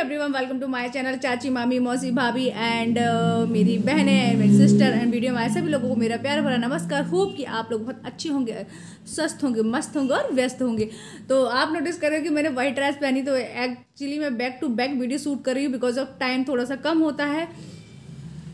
Everyone welcome to my channel चाची मामी मौसी भाभी एंड uh, मेरी बहनें एंड मेरी सिस्टर एंड वीडियो में सभी लोगों को मेरा प्यार भरा नमस्कार होप कि आप लोग बहुत अच्छे होंगे स्वस्थ होंगे मस्त होंगे और व्यस्त होंगे तो आप नोटिस कर हो कि मैंने वाइट ड्रेस पहनी तो एक्चुअली मैं back to back video shoot कर रही हूँ बिकॉज ऑफ टाइम थोड़ा सा कम होता है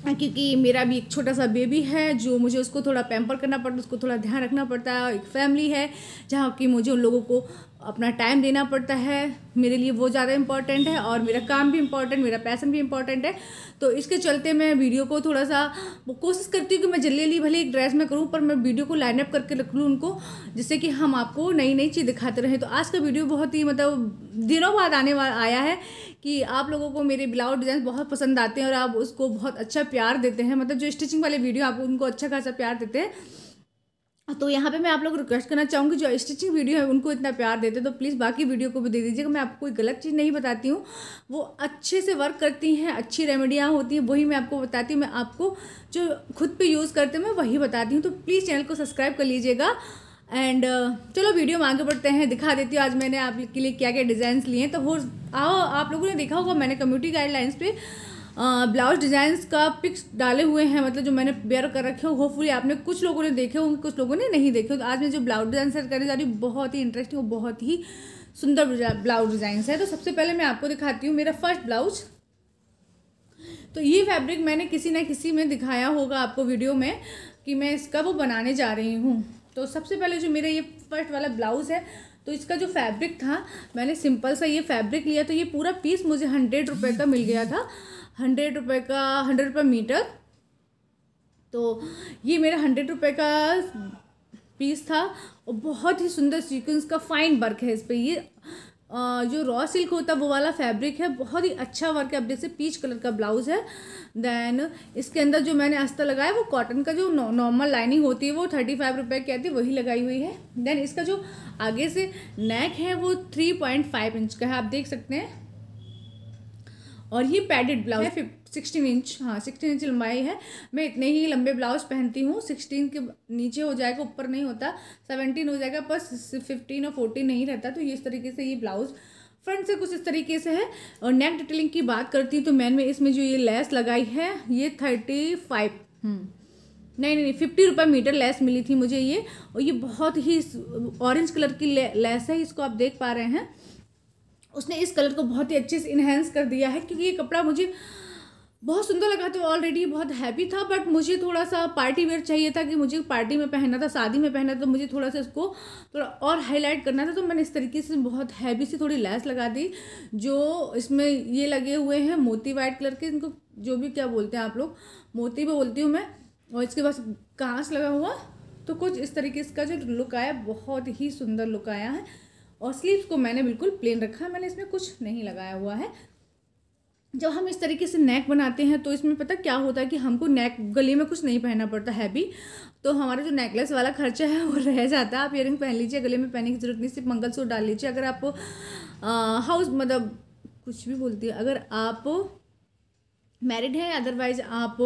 क्योंकि मेरा भी एक छोटा सा बेबी है जो मुझे उसको थोड़ा पैम्पर करना पड़ता है उसको थोड़ा ध्यान रखना पड़ता है एक फैमिली है जहाँ कि मुझे उन लोगों को अपना टाइम देना पड़ता है मेरे लिए वो ज़्यादा इम्पॉर्टेंट है और मेरा काम भी इम्पॉर्टेंट मेरा पैसन भी इम्पॉर्टेंट है तो इसके चलते मैं वीडियो को थोड़ा सा कोशिश करती हूँ कि मैं जल्दी जल्दी भले एक ड्रेस में करूँ पर मैं वीडियो को लाइनअप करके रख लूँ उनको जिससे कि हम आपको नई नई चीज़ दिखाते रहें तो आज का वीडियो बहुत ही मतलब दिनों बाद आने वाला आया है कि आप लोगों को मेरे ब्लाउज डिज़ाइन बहुत पसंद आते हैं और आप उसको बहुत अच्छा प्यार देते हैं मतलब जो स्टिचिंग वाले वीडियो आप उनको अच्छा खासा प्यार देते हैं हाँ, तो यहाँ पे मैं आप लोग रिक्वेस्ट करना चाहूँगी जो स्टिचिंग वीडियो है उनको इतना प्यार देते तो प्लीज़ बाकी वीडियो को भी दे दीजिएगा मैं आपको कोई गलत चीज़ नहीं बताती हूँ वो अच्छे से वर्क करती हैं अच्छी रेमेडियाँ होती हैं वही मैं आपको बताती हूँ मैं आपको जो खुद पे यूज़ करते हैं मैं वही बताती हूँ तो प्लीज़ चैनल को सब्सक्राइब कर लीजिएगा एंड uh, चलो वीडियो में आगे बढ़ते हैं दिखा देती हूँ आज मैंने आपके लिए क्या क्या डिज़ाइन लिए हैं तो हो आओ आप लोगों ने देखा होगा मैंने कम्युनिटी गाइडलाइंस पर ब्लाउज डिज़ाइंस का पिक्स डाले हुए हैं मतलब जो मैंने बेयर कर रखे हो होपफुली आपने कुछ लोगों ने देखे होंगे कुछ लोगों ने नहीं देखे तो आज मैं जो ब्लाउज डिज़ाइन सेट करने जा रही हूँ बहुत ही इंटरेस्टिंग और बहुत ही सुंदर ब्लाउज डिज़ाइंस है तो सबसे पहले मैं आपको दिखाती हूँ मेरा फर्स्ट ब्लाउज तो ये फैब्रिक मैंने किसी ना किसी में दिखाया होगा आपको वीडियो में कि मैं इसका वो बनाने जा रही हूँ तो सबसे पहले जो मेरा ये फर्स्ट वाला ब्लाउज़ है तो इसका जो फैब्रिक था मैंने सिंपल सा ये फैब्रिक लिया तो ये पूरा पीस मुझे हंड्रेड रुपये का मिल गया था हंड्रेड रुपये का हंड्रेड रुपये मीटर तो ये मेरा हंड्रेड रुपये का पीस था और बहुत ही सुंदर सीक्वेंस का फाइन वर्क है इस पर ये जो रॉ सिल्क होता है वो वाला फैब्रिक है बहुत ही अच्छा वर्क है अब जैसे पीच कलर का ब्लाउज है देन इसके अंदर जो मैंने अस्तर लगाया वो कॉटन का जो नॉर्मल लाइनिंग होती है वो थर्टी फाइव रुपये की आती है वही लगाई हुई है देन इसका जो आगे से नेक है वो थ्री पॉइंट फाइव इंच का है आप देख सकते हैं और ये पैडेड ब्लाउज है सिक्सटीन इंच हाँ सिक्सटीन इंच लंबाई है मैं इतने ही लंबे ब्लाउज पहनती हूँ सिक्सटीन के नीचे हो जाएगा ऊपर नहीं होता सेवनटीन हो जाएगा बस फिफ्टीन और फोर्टीन नहीं रहता तो ये इस तरीके से ये ब्लाउज फ्रंट से कुछ इस तरीके से है और नेक डिटेलिंग की बात करती हूँ तो मैंने इसमें जो ये लेस लगाई है ये थर्टी हम्म। फाइव नहीं नहीं नहीं फिफ्टी रुपये मीटर लेस मिली थी मुझे ये और ये बहुत ही ऑरेंज कलर की लेस है इसको आप देख पा रहे हैं उसने इस कलर को बहुत ही अच्छे से इन्हेंस कर दिया है क्योंकि ये कपड़ा मुझे बहुत सुंदर लगा तो ऑलरेडी बहुत हैप्पी था बट मुझे थोड़ा सा पार्टी वेयर चाहिए था कि मुझे पार्टी में पहनना था शादी में पहनना था तो मुझे थोड़ा सा इसको थोड़ा और हाईलाइट करना था तो मैंने इस तरीके से बहुत हैवी सी थोड़ी लैस लगा दी जो इसमें ये लगे हुए हैं मोती वाइट कलर के इनको जो भी क्या बोलते हैं आप लोग मोती भी बोलती हूँ मैं और इसके पास कांच लगा हुआ तो कुछ इस तरीके इसका जो लुक आया बहुत ही सुंदर लुक आया है और स्लीव्स को मैंने बिल्कुल प्लेन रखा है मैंने इसमें कुछ नहीं लगाया हुआ है जब हम इस तरीके से नेक बनाते हैं तो इसमें पता क्या होता है कि हमको नेक गले में कुछ नहीं पहनना पड़ता हैवी तो हमारा जो नेकलेस वाला खर्चा है वो रह जाता है आप इयरिंग पहन लीजिए गले में पहनने की ज़रूरत नहीं सिर्फ मंगलसूत्र डाल लीजिए अगर आप हाउस मतलब कुछ भी बोलती है अगर आप मैरिड हैं अदरवाइज आप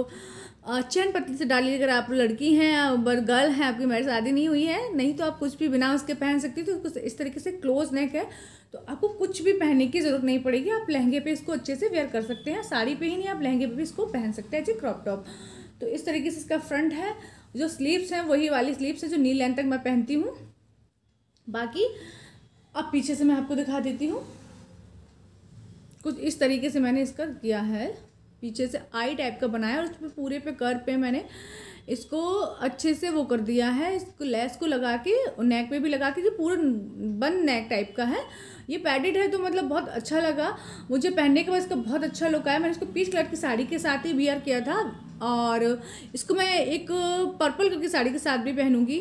चैन पत्ती से डालिए अगर आप लड़की हैं और गर्ल हैं आपकी मेरी शादी नहीं हुई है नहीं तो आप कुछ भी बिना उसके पहन सकती हो तो इस तरीके से क्लोज नेक है तो आपको कुछ भी पहनने की ज़रूरत नहीं पड़ेगी आप लहंगे पे इसको अच्छे से वेयर कर सकते हैं साड़ी पे ही नहीं आप लहंगे पे भी इसको पहन सकते हैं जी क्रॉप टॉप तो इस तरीके से इसका फ्रंट है जो स्लीव्स हैं वही वाली स्लीव्स है जो नी लेंथ तक मैं पहनती हूँ बाकी अब पीछे से मैं आपको दिखा देती हूँ कुछ इस तरीके से मैंने इसका किया है पीछे से आई टाइप का बनाया और उस पर पूरे पे कर पे मैंने इसको अच्छे से वो कर दिया है इसको लेस को लगा के नेक पे भी लगा के कि पूरा बन नेक टाइप का है ये पैडेड है तो मतलब बहुत अच्छा लगा मुझे पहनने के बाद इसका बहुत अच्छा लुक आया मैंने इसको पीच कलर की साड़ी के साथ ही वियर किया था और इसको मैं एक पर्पल कलर की साड़ी के साथ भी पहनूंगी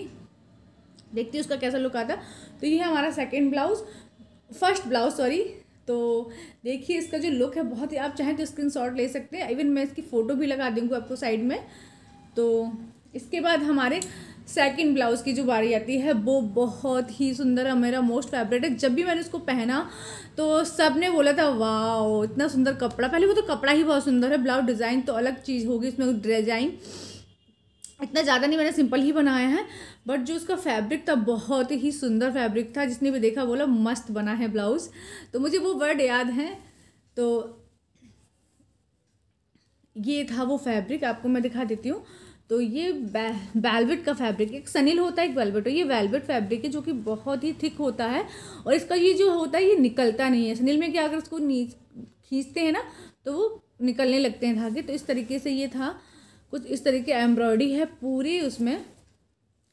देखती हूँ उसका कैसा लुक आता तो ये है हमारा second blouse first blouse sorry तो देखिए इसका जो लुक है बहुत ही आप चाहें तो स्क्रीन शॉट ले सकते हैं इवन मैं इसकी फ़ोटो भी लगा दूँगी आपको साइड में तो इसके बाद हमारे सेकंड ब्लाउज़ की जो बारी आती है वो बहुत ही सुंदर है मेरा मोस्ट फेवरेट है जब भी मैंने इसको पहना तो सब ने बोला था वाह इतना सुंदर कपड़ा पहले वो तो कपड़ा ही बहुत सुंदर है ब्लाउज डिज़ाइन तो अलग चीज़ होगी इसमें डिज़ाइन इतना ज़्यादा नहीं मैंने सिंपल ही बनाया है बट जो उसका फैब्रिक था बहुत ही सुंदर फैब्रिक था जिसने भी देखा बोला मस्त बना है ब्लाउज़ तो मुझे वो वर्ड याद हैं तो ये था वो फैब्रिक आपको मैं दिखा देती हूँ तो ये वेलवेट का फैब्रिक एक सनील होता है एक वेलवेट और तो ये वेलवेट फैब्रिक है जो कि बहुत ही थिक होता है और इसका ये जो होता है ये निकलता नहीं है सनील में क्या अगर उसको नीच खींचते हैं ना तो वो निकलने लगते हैं धागे तो इस तरीके से ये था कुछ इस तरीके एम्ब्रॉयडरी है पूरी उसमें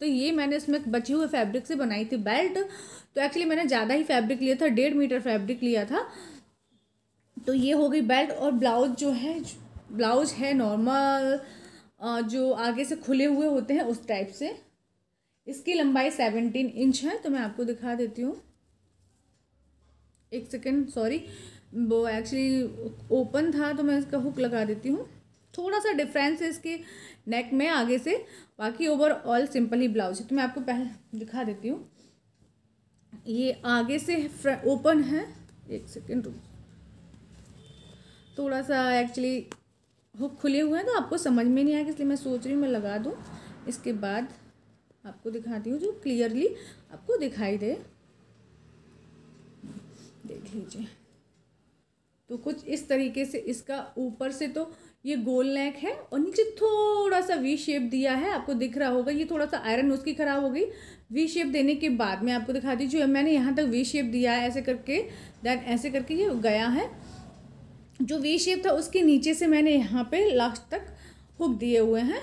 तो ये मैंने इसमें बचे हुए फैब्रिक से बनाई थी बेल्ट तो एक्चुअली मैंने ज़्यादा ही फैब्रिक लिया था डेढ़ मीटर फैब्रिक लिया था तो ये हो गई बेल्ट और ब्लाउज जो है ब्लाउज है नॉर्मल जो आगे से खुले हुए होते हैं उस टाइप से इसकी लंबाई सेवनटीन इंच है तो मैं आपको दिखा देती हूँ एक सेकेंड सॉरी वो एक्चुअली ओपन था तो मैं इसका हुक लगा देती हूँ थोड़ा सा डिफरेंस है इसके नेक में आगे से बाकी ओवरऑल सिंपल ही ब्लाउज है तो मैं आपको पहले दिखा देती हूँ ये आगे से ओपन है एक सेकेंड थोड़ा सा एक्चुअली हुक खुले हुए हैं तो आपको समझ में नहीं आएगा इसलिए मैं सोच रही हूँ मैं लगा दूँ इसके बाद आपको दिखाती हूँ जो क्लियरली आपको दिखाई दे देख लीजिए तो कुछ इस तरीके से इसका ऊपर से तो ये गोल नेक है और नीचे थोड़ा सा वी शेप दिया है आपको दिख रहा होगा ये थोड़ा सा आयरन उसकी ख़राब हो गई वी शेप देने के बाद मैं आपको दिखा दी जो मैंने यहाँ तक वी शेप दिया है ऐसे करके दैन ऐसे करके ये गया है जो वी शेप था उसके नीचे से मैंने यहाँ पे लास्ट तक हुक दिए हुए हैं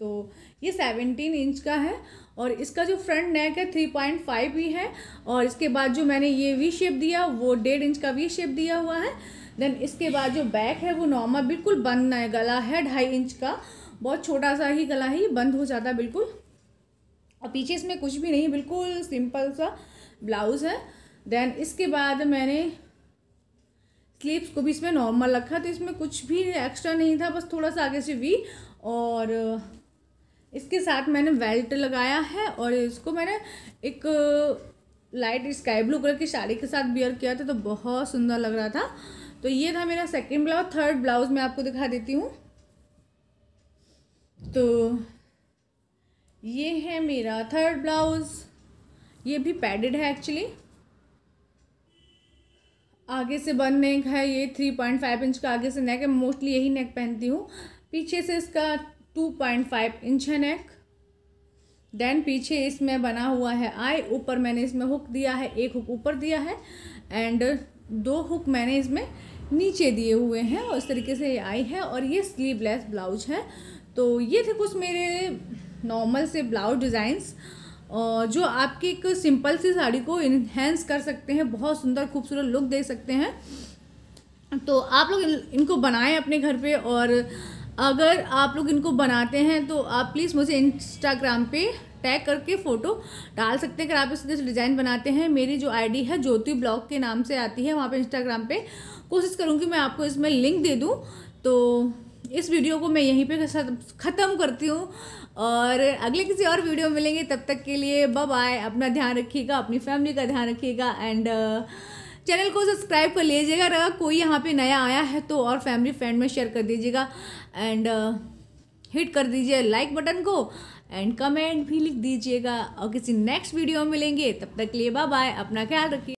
तो ये सेवनटीन इंच का है और इसका जो फ्रंट नेक है थ्री पॉइंट फाइव ही है और इसके बाद जो मैंने ये वी शेप दिया वो डेढ़ इंच का वी शेप दिया हुआ है देन इसके बाद जो बैक है वो नॉर्मल बिल्कुल बंद ना है गला है ढाई इंच का बहुत छोटा सा ही गला है बंद हो जाता है बिल्कुल और पीछे इसमें कुछ भी नहीं बिल्कुल सिंपल सा ब्लाउज़ है देन इसके बाद मैंने स्लीव्स को भी इसमें नॉर्मल रखा तो इसमें कुछ भी एक्स्ट्रा नहीं था बस थोड़ा सा आगे से वी और इसके साथ मैंने वेल्ट लगाया है और इसको मैंने एक लाइट स्काई ब्लू कलर की साड़ी के साथ बियर किया था तो बहुत सुंदर लग रहा था तो ये था मेरा सेकंड ब्लाउज थर्ड ब्लाउज मैं आपको दिखा देती हूँ तो ये है मेरा थर्ड ब्लाउज ये भी पैडेड है एक्चुअली आगे से बन नेक है ये थ्री पॉइंट फाइव इंच का आगे से नेक है मोस्टली यही नेक पहनती हूँ पीछे से इसका टू पॉइंट फाइव इंच है नेक देन पीछे इसमें बना हुआ है आई ऊपर मैंने इसमें हुक दिया है एक हुक ऊपर दिया है एंड दो हुक मैंने इसमें नीचे दिए हुए हैं और इस तरीके से ये आई है और ये स्लीवलेस ब्लाउज है तो ये थे कुछ मेरे नॉर्मल से ब्लाउज डिज़ाइंस जो आपकी एक सिंपल सी साड़ी को इन्हेंस कर सकते हैं बहुत सुंदर खूबसूरत लुक दे सकते हैं तो आप लोग इनको बनाएं अपने घर पे और अगर आप लोग इनको बनाते हैं तो आप प्लीज़ मुझे इंस्टाग्राम पे टैग करके फ़ोटो डाल सकते हैं अगर आप इस डिज़ाइन बनाते हैं मेरी जो आईडी है ज्योति ब्लॉग के नाम से आती है वहाँ पे इंस्टाग्राम पे कोशिश करूँगी मैं आपको इसमें लिंक दे दूँ तो इस वीडियो को मैं यहीं पे ख़त्म करती हूँ और अगले किसी और वीडियो में मिलेंगे तब तक के लिए बाय बाय अपना ध्यान रखिएगा अपनी फैमिली का ध्यान रखिएगा एंड चैनल uh, को सब्सक्राइब कर लीजिएगा अगर कोई यहाँ पे नया आया है तो और फैमिली फ्रेंड में शेयर कर दीजिएगा एंड हिट uh, कर दीजिए लाइक बटन को एंड कमेंट भी लिख दीजिएगा और किसी नेक्स्ट वीडियो में मिलेंगे तब तक के लिए बाय बाय अपना ख्याल रखिए